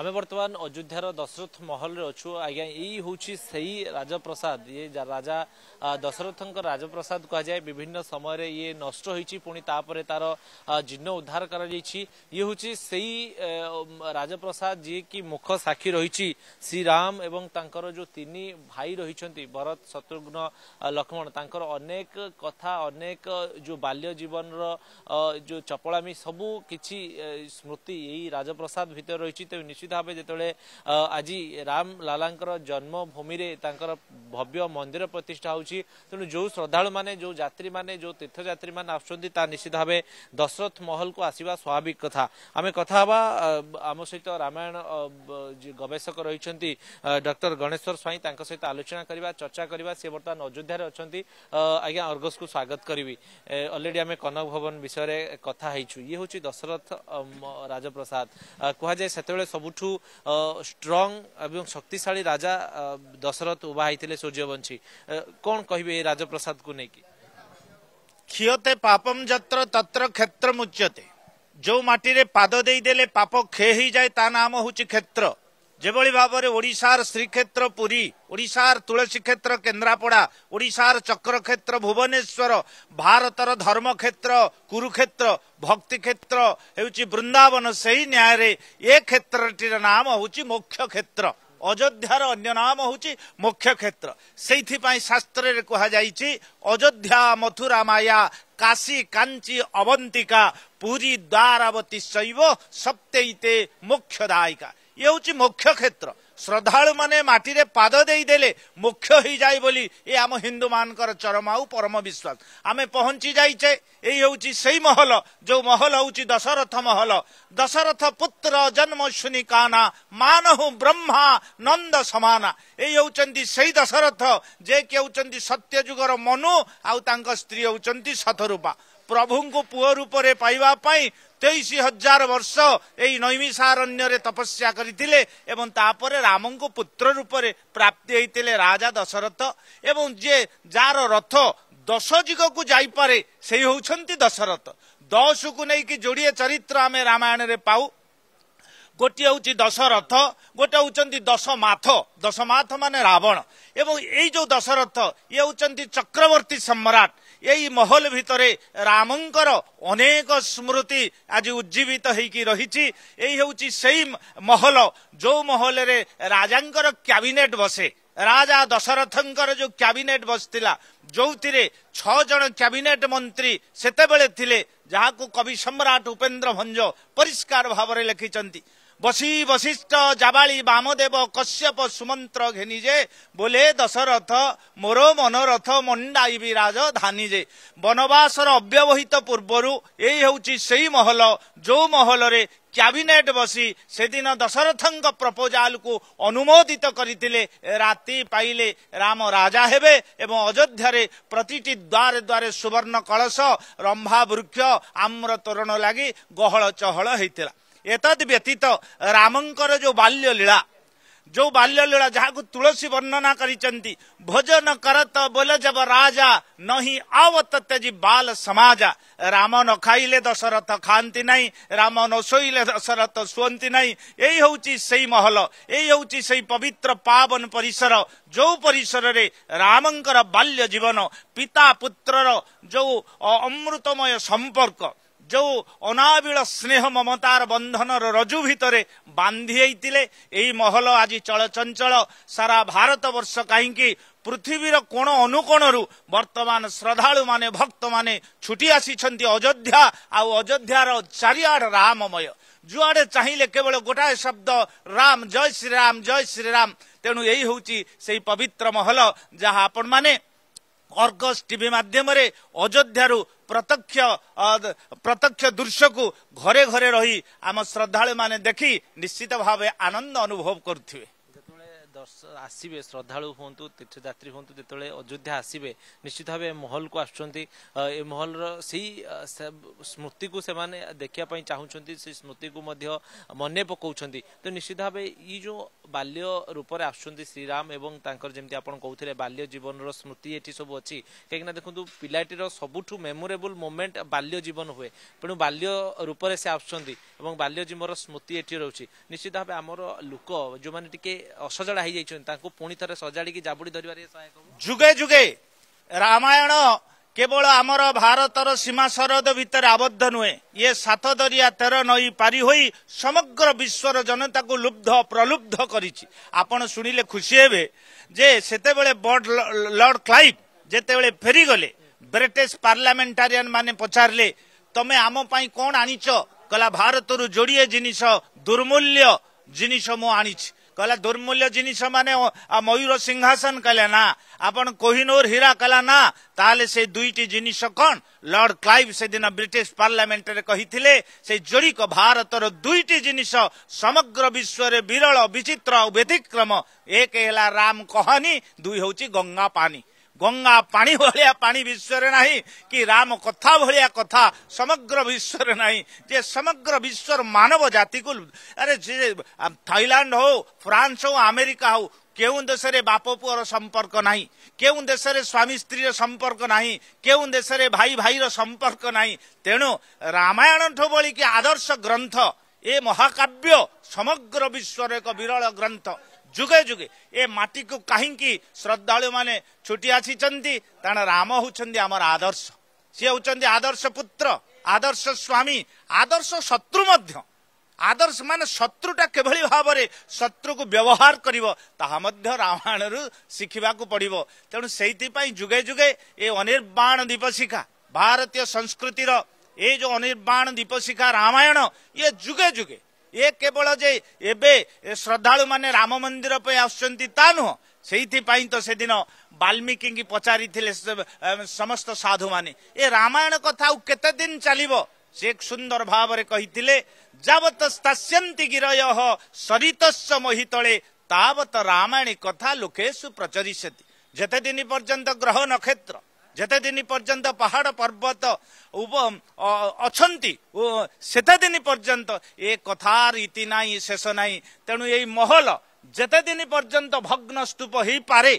আমি বর্তমান অযোধ্যার দশরথ মহলরে অছু আজ্ঞা এই হচ্ছে সেই রাজপ্রসাদ ইয়ে রাজা দশরথঙ্ক রাজপ্রসাদ কুহযায় বিভিন্ন সময়ের ইয়ে নষ্ট হয়েছি পুঁ তাপরে তার জীর্ণ উদ্ধার করা যাইছি ইয়ে হচ্ছে সেই রাজপ্রসাদ যে কি মুখ সাক্ষী রয়েছে শ্রীরাম এবং তাঁকর যে তিন ভাই রয়েছেন ভরত শত্রুঘ্ন লক্ষ্মণ তাঁকর অনেক কথা অনেক যে বাল্য জীবনর যে চপলামি সবু কিছু স্মৃতি এই রাজপ্রসাদ ভিতরে রয়েছে তেমনি ନିଶ୍ଚିତ ଭାବେ ଯେତେବେଳେ ଆଜି ରାମଲାଲାଙ୍କର ଜନ୍ମଭୂମିରେ ତାଙ୍କର ଭବ୍ୟ ମନ୍ଦିର ପ୍ରତିଷ୍ଠା ହେଉଛି ତେଣୁ ଯେଉଁ ଶ୍ରଦ୍ଧାଳୁମାନେ ଯେଉଁ ଯାତ୍ରୀମାନେ ଯେଉଁ ତୀର୍ଥଯାତ୍ରୀମାନେ ଆସୁଛନ୍ତି ତା ନିଶ୍ଚିତ ଭାବେ ଦଶରଥ ମହଲକୁ ଆସିବା ସ୍ୱାଭାବିକ କଥା ଆମେ କଥା ହେବା ଆମ ସହିତ ରାମାୟଣ ଗବେଷକ ରହିଛନ୍ତି ଡକ୍ଟର ଗଣେଶ୍ୱର ସ୍ୱାଇଁ ତାଙ୍କ ସହିତ ଆଲୋଚନା କରିବା ଚର୍ଚ୍ଚା କରିବା ସେ ବର୍ତ୍ତମାନ ଅଯୋଧ୍ୟାରେ ଅଛନ୍ତି ଆଜ୍ଞା ଅର୍ଗସକୁ ସ୍ୱାଗତ କରିବି ଅଲରେଡି ଆମେ କନକ ଭବନ ବିଷୟରେ କଥା ହେଇଛୁ ଇଏ ହେଉଛି ଦଶରଥ ରାଜପ୍ରସାଦ କୁହାଯାଏ ସେତେବେଳେ ସବୁ ସବୁଠୁ ଷ୍ଟ୍ରଙ୍ଗ ଏବଂ ଶକ୍ତିଶାଳୀ ରାଜା ଦଶରଥ ଉଭା ହେଇଥିଲେ ସୂର୍ଯ୍ୟବଂଶୀ କ'ଣ କହିବେ ଏ ରାଜପ୍ରସାଦକୁ ନେଇକି କ୍ଷିୟତେ ପାପମ ଯତ୍ର ତତ୍ର କ୍ଷେତ୍ର ମୁଚ୍ୟତେ ଯେଉଁ ମାଟିରେ ପାଦ ଦେଇଦେଲେ ପାପ କ୍ଷେ ହେଇଯାଏ ତା ନାମ ହେଉଛି କ୍ଷେତ୍ର ଯେଭଳି ଭାବରେ ଓଡ଼ିଶାର ଶ୍ରୀକ୍ଷେତ୍ର ପୁରୀ ଓଡ଼ିଶାର ତୁଳସୀକ୍ଷେତ୍ର କେନ୍ଦ୍ରାପଡ଼ା ଓଡ଼ିଶାର ଚକ୍ରକ୍ଷେତ୍ର ଭୁବନେଶ୍ୱର ଭାରତର ଧର୍ମକ୍ଷେତ୍ର କୁରୁକ୍ଷେତ୍ର ଭକ୍ତିକ୍ଷେତ୍ର ହେଉଛି ବୃନ୍ଦାବନ ସେହି ନ୍ୟାୟରେ ଏ କ୍ଷେତ୍ରଟିର ନାମ ହେଉଛି ମୁଖ୍ୟ କ୍ଷେତ୍ର ଅଯୋଧ୍ୟାର ଅନ୍ୟ ନାମ ହେଉଛି ମୁଖ୍ୟ କ୍ଷେତ୍ର ସେଇଥିପାଇଁ ଶାସ୍ତ୍ରରେ କୁହାଯାଇଛି ଅଯୋଧ୍ୟା ମଥୁରା ମାୟା କାଶୀ କାଞ୍ଚି ଅବନ୍ତିକା ପୁରୀ ଦ୍ୱାରାବତୀ ଶୈବ ସପ୍ତେଇତେ ମୁଖ୍ୟ ଦାୟିକା ଇଏ ହେଉଛି ମୁଖ୍ୟ କ୍ଷେତ୍ର ଶ୍ରଦ୍ଧାଳୁମାନେ ମାଟିରେ ପାଦ ଦେଇଦେଲେ ମୁଖ୍ୟ ହେଇଯାଏ ବୋଲି ଏ ଆମ ହିନ୍ଦୁମାନଙ୍କର ଚରମ ଆଉ ପରମ ବିଶ୍ୱାସ ଆମେ ପହଞ୍ଚି ଯାଇଛେ ଏଇ ହେଉଛି ସେଇ ମହଲ ଯେଉଁ ମହଲ ହେଉଛି ଦଶରଥ ମହଲ ଦଶରଥ ପୁତ୍ର ଜନ୍ମ ଶୁନି କାନା ମାନହୁ ବ୍ରହ୍ମା ନନ୍ଦ ସମାନା ଏଇ ହେଉଛନ୍ତି ସେଇ ଦଶରଥ ଯେ କି ହେଉଛନ୍ତି ସତ୍ୟଯୁଗର ମନୁ ଆଉ ତାଙ୍କ ସ୍ତ୍ରୀ ହେଉଛନ୍ତି ସତରୂପା ପ୍ରଭୁଙ୍କୁ ପୁଅ ରୂପରେ ପାଇବା ପାଇଁ ତେଇଶ ହଜାର ବର୍ଷ ଏଇ ନୈମିଷାରଣ୍ୟରେ ତପସ୍ୟା କରିଥିଲେ ଏବଂ ତାପରେ ରାମଙ୍କୁ ପୁତ୍ର ରୂପରେ ପ୍ରାପ୍ତି ହେଇଥିଲେ ରାଜା ଦଶରଥ ଏବଂ ଯିଏ ଯାହାର ରଥ ଦଶ ଯୁଗକୁ ଯାଇପାରେ ସେଇ ହେଉଛନ୍ତି ଦଶରଥ ଦଶକୁ ନେଇକି ଯୋଡ଼ିଏ ଚରିତ୍ର ଆମେ ରାମାୟଣରେ ପାଉ ଗୋଟିଏ ହେଉଛି ଦଶରଥ ଗୋଟିଏ ହେଉଛନ୍ତି ଦଶମାଥ ଦଶମାଥ ମାନେ ରାବଣ ଏବଂ ଏଇ ଯେଉଁ ଦଶରଥ ଇଏ ହେଉଛନ୍ତି ଚକ୍ରବର୍ତ୍ତୀ ସମ୍ରାଟ ଏଇ ମହଲ ଭିତରେ ରାମଙ୍କର ଅନେକ ସ୍ମୃତି ଆଜି ଉଜ୍ଜୀବିତ ହେଇକି ରହିଛି ଏଇ ହେଉଛି ସେଇ ମହଲ ଯେଉଁ ମହଲରେ ରାଜାଙ୍କର କ୍ୟାବିନେଟ୍ ବସେ ରାଜା ଦଶରଥଙ୍କର ଯେଉଁ କ୍ୟାବିନେଟ୍ ବସିଥିଲା ଯେଉଁଥିରେ ଛଅ ଜଣ କ୍ୟାବିନେଟ୍ ମନ୍ତ୍ରୀ ସେତେବେଳେ ଥିଲେ ଯାହାକୁ କବି ସମ୍ରାଟ ଉପେନ୍ଦ୍ର ଭଞ୍ଜ ପରିଷ୍କାର ଭାବରେ ଲେଖିଛନ୍ତି ବସି ବଶିଷ୍ଠ ଜାବାଳି ବାମଦେବ କଶ୍ୟପ ସୁମନ୍ତ୍ର ଘେନି ଯେ ବୋଲେ ଦଶରଥ ମୋର ମନରଥ ମଣ୍ଡାଇବି ରାଜ ଧାନି ଯେ ବନବାସର ଅବ୍ୟବହିତ ପୂର୍ବରୁ ଏଇ ହେଉଛି ସେଇ ମହଲ ଯୋଉ ମହଲରେ କ୍ୟାବିନେଟ୍ ବସି ସେଦିନ ଦଶରଥଙ୍କ ପ୍ରପୋଜାଲକୁ ଅନୁମୋଦିତ କରିଥିଲେ ରାତି ପାଇଲେ ରାମ ରାଜା ହେବେ ଏବଂ ଅଯୋଧ୍ୟାରେ ପ୍ରତିଟି ଦ୍ୱାରେ ଦ୍ୱାରେ ସୁବର୍ଣ୍ଣ କଳସ ରମ୍ଭା ବୃକ୍ଷ ଆମ୍ର ତୋରଣ ଲାଗି ଗହଳ ଚହଳ ହେଇଥିଲା ଏତଦ୍ ବ୍ୟତୀତ ରାମଙ୍କର ଯୋଉ ବାଲ୍ୟଲୀଳା ଯୋଉ ବାଲ୍ୟଲୀଳା ଯାହାକୁ ତୁଳସୀ ବର୍ଣ୍ଣନା କରିଛନ୍ତି ଭୋଜନ କରତ ବୋଲଜବ ରାଜା ନହି ଅବତ୍ୟଜି ବାଲ ସମାଜା ରାମ ନ ଖାଇଲେ ଦଶରଥ ଖାଆନ୍ତି ନାହିଁ ରାମ ନ ଶୋଇଲେ ଦଶରଥ ଶୁଅନ୍ତି ନାହିଁ ଏଇ ହେଉଛି ସେଇ ମହଲ ଏଇ ହେଉଛି ସେଇ ପବିତ୍ର ପାବନ ପରିସର ଯୋଉ ପରିସରରେ ରାମଙ୍କର ବାଲ୍ୟ ଜୀବନ ପିତା ପୁତ୍ରର ଯୋଉ ଅମୃତମୟ ସମ୍ପର୍କ ଯେଉଁ ଅନାବିଳ ସ୍ନେହ ମମତାର ବନ୍ଧନର ରଜୁ ଭିତରେ ବାନ୍ଧି ହେଇଥିଲେ ଏହି ମହଲ ଆଜି ଚଳଚଞ୍ଚଳ ସାରା ଭାରତବର୍ଷ କାହିଁକି ପୃଥିବୀର କୋଣ ଅନୁକୋଣରୁ ବର୍ତ୍ତମାନ ଶ୍ରଦ୍ଧାଳୁମାନେ ଭକ୍ତମାନେ ଛୁଟି ଆସିଛନ୍ତି ଅଯୋଧ୍ୟା ଆଉ ଅଯୋଧ୍ୟାର ଚାରିଆଡ଼ ରାମମୟ ଯୁଆଡ଼େ ଚାହିଁଲେ କେବଳ ଗୋଟାଏ ଶବ୍ଦ ରାମ ଜୟ ଶ୍ରୀରାମ ଜୟ ଶ୍ରୀରାମ ତେଣୁ ଏଇ ହେଉଛି ସେଇ ପବିତ୍ର ମହଲ ଯାହା ଆପଣମାନେ ଅର୍ଗସ୍ ଟିଭି ମାଧ୍ୟମରେ ଅଯୋଧ୍ୟାରୁ ପ୍ରତ୍ୟକ୍ଷ ପ୍ରତ୍ୟକ୍ଷ ଦୃଶ୍ୟକୁ ଘରେ ଘରେ ରହି ଆମ ଶ୍ରଦ୍ଧାଳୁମାନେ ଦେଖି ନିଶ୍ଚିତ ଭାବେ ଆନନ୍ଦ ଅନୁଭବ କରୁଥିବେ আসবে শ্রদ্ধাড়ু হুম তীর্থযাত্রী হুম যেতবে অযোধ্যা আসবে নিশ্চিত ভাবে মহল কু আসছেন এ মহলর সেই স্মৃতি কু সে দেখা চাহুমান সেই স্মৃতি কু মনে পকাও তো নিশ্চিত ভাবে ই যে বাল্য রূপে আসছেন শ্রীরাম এবং তাঁর যেমন আপনার কৌলে বাল্য জীবনর স্মৃতি এটি সব অছি কিনা দেখুন পিলাটির সবুঠু মেমোরেবল মোমেন্ট বাল্য জীবন হুয়ে তেমন বাল্য রূপে সে আসছেন এবং বাল্য জীবনর স্মৃতি এটি রয়েছে নিশ্চিত ভাবে আমার লোক যে টিকি অসজড়া ଦ୍ୱାରା ହେଇଯାଇଛନ୍ତି ତାଙ୍କୁ ପୁଣି ଥରେ ସଜାଡ଼ିକି ଜାବୁଡ଼ି ଧରିବାରେ ସହାୟକ ଯୁଗେ ଯୁଗେ ରାମାୟଣ କେବଳ ଆମର ଭାରତର ସୀମା ସରହଦ ଭିତରେ ଆବଦ୍ଧ ନୁହେଁ ଇଏ ସାତ ଦରିଆ ତେର ନଈ ପାରି ହୋଇ ସମଗ୍ର ବିଶ୍ୱର ଜନତାକୁ ଲୁବ୍ଧ ପ୍ରଲୁବ୍ଧ କରିଛି ଆପଣ ଶୁଣିଲେ ଖୁସି ହେବେ ଯେ ସେତେବେଳେ ବଡ଼ ଲର୍ଡ କ୍ଲାଇଭ୍ ଯେତେବେଳେ ଫେରିଗଲେ ବ୍ରିଟିଶ ପାର୍ଲାମେଣ୍ଟାରିଆନ ମାନେ ପଚାରିଲେ ତମେ ଆମ ପାଇଁ କ'ଣ ଆଣିଛ କଲା ଭାରତରୁ ଯୋଡ଼ିଏ ଜିନିଷ ଦୁର୍ମୂଲ୍ୟ ଜିନିଷ ମୁଁ ଆଣିଛି कहला दुर्मूल्य जिनिष माने मयूर सिंहासन कहले ना आपण कोहिनूर हीरा कहला ना ताले से दुईटी जिनस कौन लॉर्ड क्लाइव से दिन ब्रिटिश पार्लियामेंट रे कहिथिले से जोड़िक भारतर दुईटी जिनिष समग्र विश्व विरल विचित्र व्यतिक्रम एक हेला राम कहनी दुई होची गंगा पानी ଗଙ୍ଗା ପାଣି ଭଳିଆ ପାଣି ବିଶ୍ୱରେ ନାହିଁ କି ରାମ କଥା ଭଳିଆ କଥା ସମଗ୍ର ବିଶ୍ୱରେ ନାହିଁ ଯେ ସମଗ୍ର ବିଶ୍ୱର ମାନବ ଜାତିକୁ ଆରେ ଯେ ଥାଇଲାଣ୍ଡ ହଉ ଫ୍ରାନ୍ସ ହଉ ଆମେରିକା ହଉ କେଉଁ ଦେଶରେ ବାପ ପୁଅର ସମ୍ପର୍କ ନାହିଁ କେଉଁ ଦେଶରେ ସ୍ୱାମୀ ସ୍ତ୍ରୀର ସମ୍ପର୍କ ନାହିଁ କେଉଁ ଦେଶରେ ଭାଇ ଭାଇର ସମ୍ପର୍କ ନାହିଁ ତେଣୁ ରାମାୟଣଠୁ ବଳିକି ଆଦର୍ଶ ଗ୍ରନ୍ଥ ଏ ମହାକାବ୍ୟ ସମଗ୍ର ବିଶ୍ୱର ଏକ ବିରଳ ଗ୍ରନ୍ଥ जुगे जुगे ए माटी को माटीको काहीँक श्रद्धालु राम ताम हौ आदर्श सि हौ आदर्श पुत्र आदर्श स्वामी आदर्श शत्रुमा आदर्श म शत्रुटा के शत्रु को व्यवहार गरहाँ राम्रो शिखाको पर्व तेणु सहीपे जुगे ए अनिर्बाण दीपशिखा भारतीय संस्कृति रो र दीपशिखा रामायण ये युगे जुगे ଏ କେବଳ ଯେ ଏବେ ଶ୍ରଦ୍ଧାଳୁମାନେ ରାମ ମନ୍ଦିର ପାଇଁ ଆସୁଛନ୍ତି ତା ନୁହଁ ସେଇଥିପାଇଁ ତ ସେଦିନ ବାଲ୍ମିକିଙ୍କୁ ପଚାରିଥିଲେ ସମସ୍ତ ସାଧୁମାନେ ଏ ରାମାୟଣ କଥା ଆଉ କେତେ ଦିନ ଚାଲିବ ସେ ସୁନ୍ଦର ଭାବରେ କହିଥିଲେ ଯାବତ ସ୍ଥାସ୍ୟନ୍ତି ଗିରୟ ସରିତସ୍ୟ ମୋହିତଳେ ତାବତ ରାମାୟଣୀ କଥା ଲୋକେ ସୁପ୍ରଚରିଷ୍ୟନ୍ତି ଯେତେ ଦିନ ପର୍ଯ୍ୟନ୍ତ ଗ୍ରହ ନକ୍ଷତ୍ର ଯେତେ ଦିନ ପର୍ଯ୍ୟନ୍ତ ପାହାଡ଼ ପର୍ବତ ଅଛନ୍ତି ସେତେ ଦିନ ପର୍ଯ୍ୟନ୍ତ ଏ କଥାର ଇତି ନାହିଁ ଶେଷ ନାହିଁ ତେଣୁ ଏଇ ମହଲ ଯେତେ ଦିନ ପର୍ଯ୍ୟନ୍ତ ଭଗ୍ନ ସ୍ତୁପ ହେଇପାରେ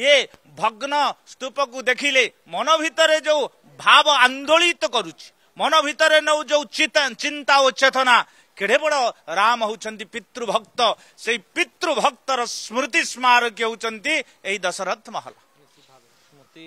ଇଏ ଭଗ୍ନ ସ୍ତୁପକୁ ଦେଖିଲେ ମନ ଭିତରେ ଯୋଉ ଭାବ ଆନ୍ଦୋଳିତ କରୁଛି ମନ ଭିତରେ ନେଉ ଯୋଉ ଚିନ୍ତା ଓ ଚେତନା କେଡ଼େ ବଡ ରାମ ହେଉଛନ୍ତି ପିତୃଭକ୍ତ ସେଇ ପିତୃଭକ୍ତର ସ୍ମୃତି ସ୍ମାରକୀ ହେଉଛନ୍ତି ଏଇ ଦଶରଥ ମହଲ ସ୍ମୃତି